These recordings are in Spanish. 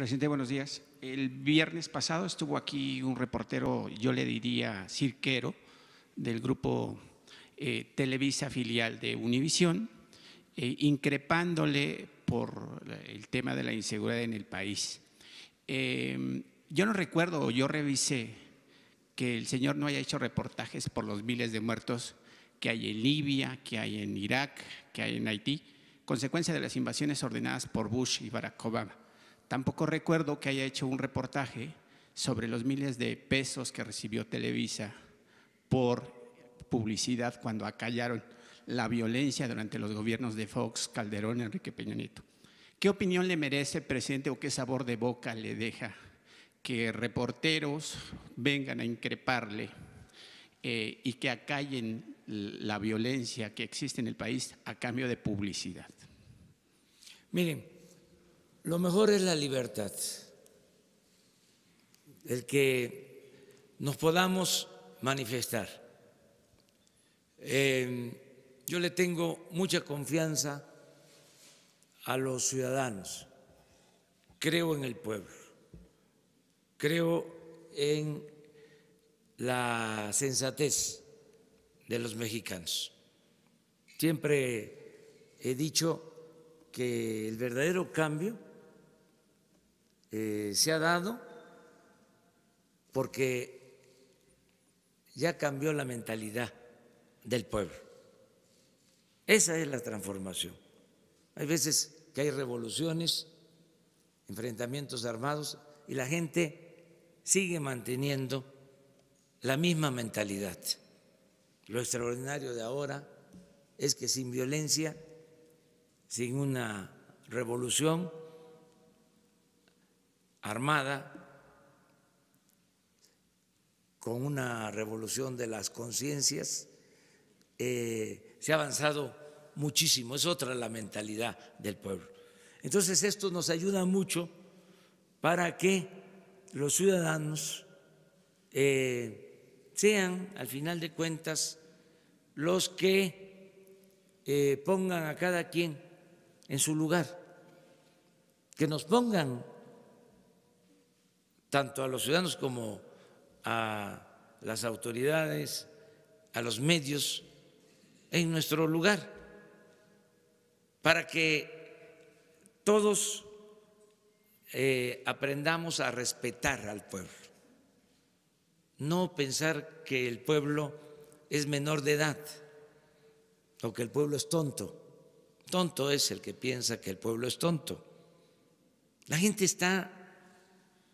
Presidente, buenos días. El viernes pasado estuvo aquí un reportero, yo le diría cirquero, del grupo eh, Televisa filial de Univisión, eh, increpándole por el tema de la inseguridad en el país. Em, yo no recuerdo, yo revisé que el señor no haya hecho reportajes por los miles de muertos que hay en Libia, que hay en Irak, que hay en Haití, consecuencia de las invasiones ordenadas por Bush y Barack Obama. Tampoco recuerdo que haya hecho un reportaje sobre los miles de pesos que recibió Televisa por publicidad cuando acallaron la violencia durante los gobiernos de Fox, Calderón, y Enrique Peña ¿Qué opinión le merece, presidente, o qué sabor de boca le deja que reporteros vengan a increparle eh, y que acallen la violencia que existe en el país a cambio de publicidad? Miren, lo mejor es la libertad, el que nos podamos manifestar. Eh, yo le tengo mucha confianza a los ciudadanos, creo en el pueblo, creo en la sensatez de los mexicanos. Siempre he dicho que el verdadero cambio eh, se ha dado porque ya cambió la mentalidad del pueblo. Esa es la transformación. Hay veces que hay revoluciones, enfrentamientos armados, y la gente sigue manteniendo la misma mentalidad. Lo extraordinario de ahora es que sin violencia, sin una revolución, armada con una revolución de las conciencias, eh, se ha avanzado muchísimo, es otra la mentalidad del pueblo. Entonces esto nos ayuda mucho para que los ciudadanos eh, sean, al final de cuentas, los que eh, pongan a cada quien en su lugar, que nos pongan tanto a los ciudadanos como a las autoridades, a los medios, en nuestro lugar, para que todos eh, aprendamos a respetar al pueblo, no pensar que el pueblo es menor de edad o que el pueblo es tonto. Tonto es el que piensa que el pueblo es tonto. La gente está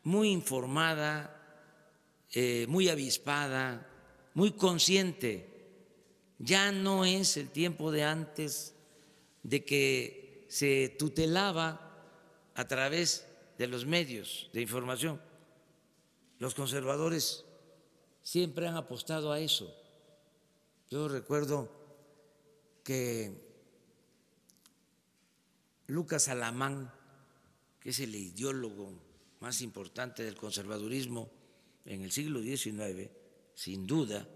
muy informada, eh, muy avispada, muy consciente. Ya no es el tiempo de antes de que se tutelaba a través de los medios de información. Los conservadores siempre han apostado a eso. Yo recuerdo que Lucas Alamán, que es el ideólogo más importante del conservadurismo en el siglo XIX, sin duda,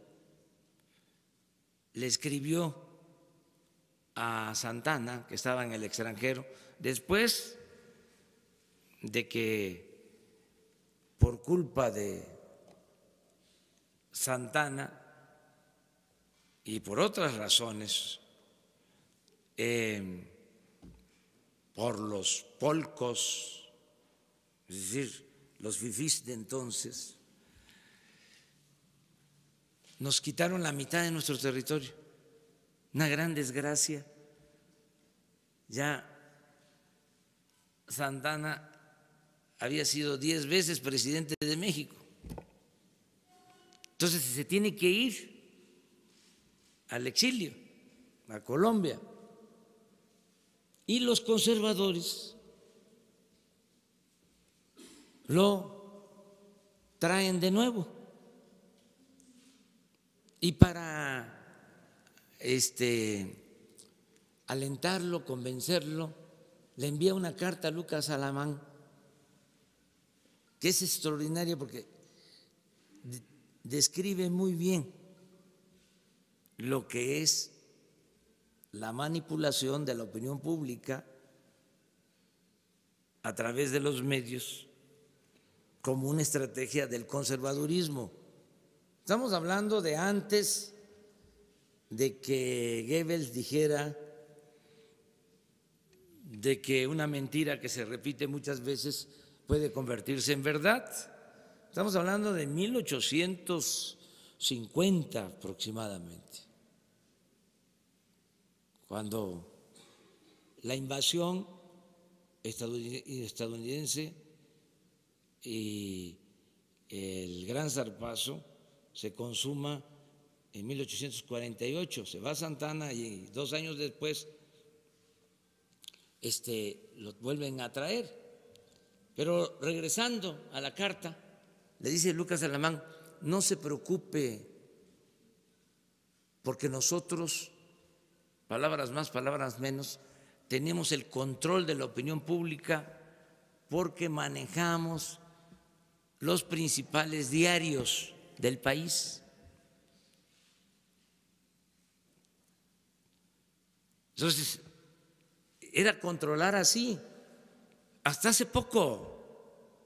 le escribió a Santana, que estaba en el extranjero, después de que por culpa de Santana y por otras razones, eh, por los polcos, es decir, los fifís de entonces, nos quitaron la mitad de nuestro territorio. Una gran desgracia. Ya Santana había sido diez veces presidente de México. Entonces se tiene que ir al exilio, a Colombia. Y los conservadores lo traen de nuevo. Y para este, alentarlo, convencerlo, le envía una carta a Lucas Alamán, que es extraordinaria porque describe muy bien lo que es la manipulación de la opinión pública a través de los medios como una estrategia del conservadurismo. Estamos hablando de antes de que Goebbels dijera de que una mentira que se repite muchas veces puede convertirse en verdad. Estamos hablando de 1850 aproximadamente, cuando la invasión estadounidense y el gran zarpazo se consuma en 1848. Se va a Santana y dos años después este, lo vuelven a traer. Pero regresando a la carta, le dice Lucas Alamán, no se preocupe, porque nosotros, palabras más, palabras menos, tenemos el control de la opinión pública porque manejamos los principales diarios del país. Entonces, era controlar así. Hasta hace poco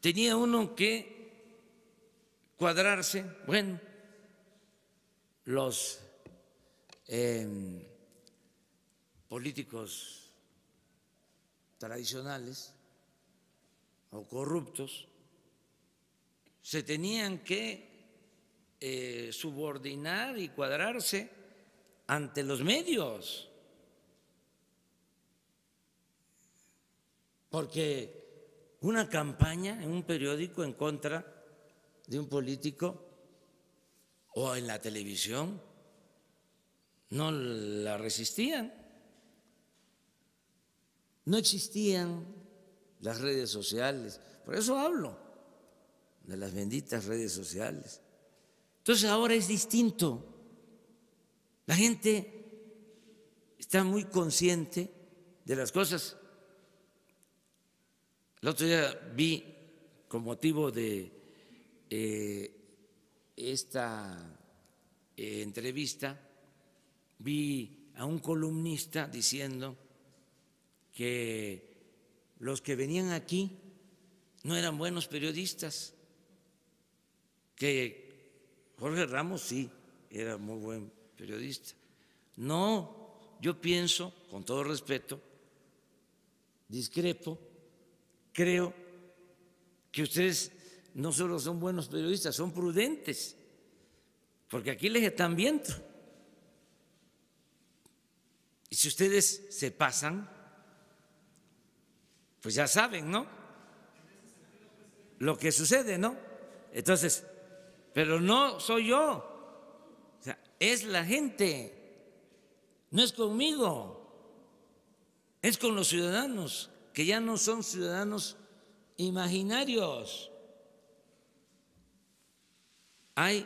tenía uno que cuadrarse, bueno, los em, políticos tradicionales o corruptos se tenían que eh, subordinar y cuadrarse ante los medios, porque una campaña en un periódico en contra de un político o en la televisión no la resistían, no existían las redes sociales. Por eso hablo de las benditas redes sociales. Entonces ahora es distinto. La gente está muy consciente de las cosas. El otro día vi con motivo de eh, esta eh, entrevista, vi a un columnista diciendo que los que venían aquí no eran buenos periodistas, que Jorge Ramos sí era muy buen periodista. No, yo pienso, con todo respeto, discrepo, creo que ustedes no solo son buenos periodistas, son prudentes, porque aquí les están viento Y si ustedes se pasan, pues ya saben, ¿no? Lo que sucede, ¿no? Entonces, pero no soy yo, o sea, es la gente, no es conmigo, es con los ciudadanos, que ya no son ciudadanos imaginarios. Hay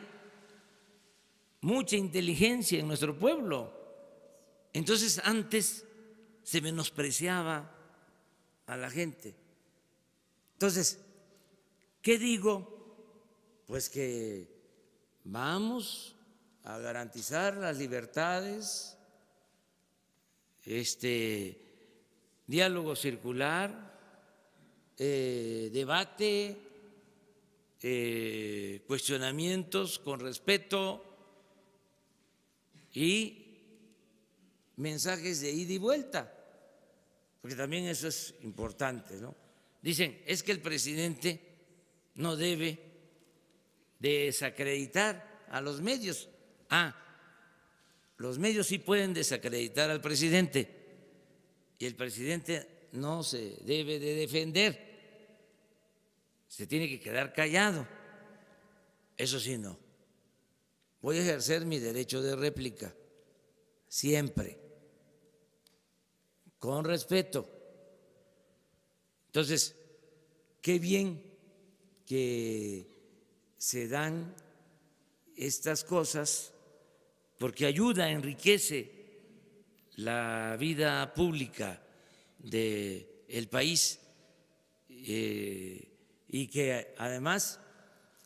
mucha inteligencia en nuestro pueblo. Entonces antes se menospreciaba a la gente. Entonces, ¿qué digo? Pues que vamos a garantizar las libertades, este diálogo circular, eh, debate, eh, cuestionamientos con respeto y mensajes de ida y vuelta porque también eso es importante, ¿no? Dicen, es que el presidente no debe desacreditar a los medios. Ah, los medios sí pueden desacreditar al presidente y el presidente no se debe de defender, se tiene que quedar callado. Eso sí, no. Voy a ejercer mi derecho de réplica, siempre con respeto. Entonces, qué bien que se dan estas cosas porque ayuda, enriquece la vida pública del el país eh, y que además,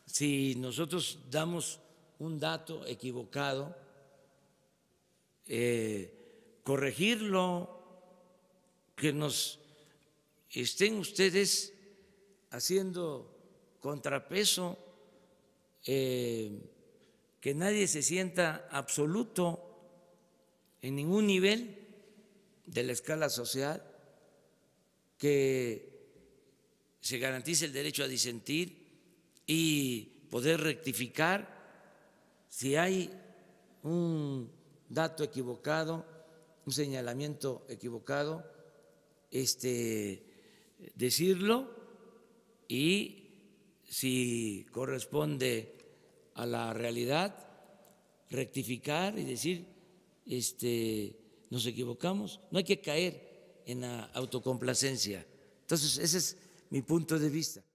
si nosotros damos un dato equivocado, eh, corregirlo, que nos estén ustedes haciendo contrapeso, eh, que nadie se sienta absoluto en ningún nivel de la escala social, que se garantice el derecho a disentir y poder rectificar si hay un dato equivocado, un señalamiento equivocado este, decirlo y si corresponde a la realidad, rectificar y decir, este, nos equivocamos, no hay que caer en la autocomplacencia. Entonces, ese es mi punto de vista.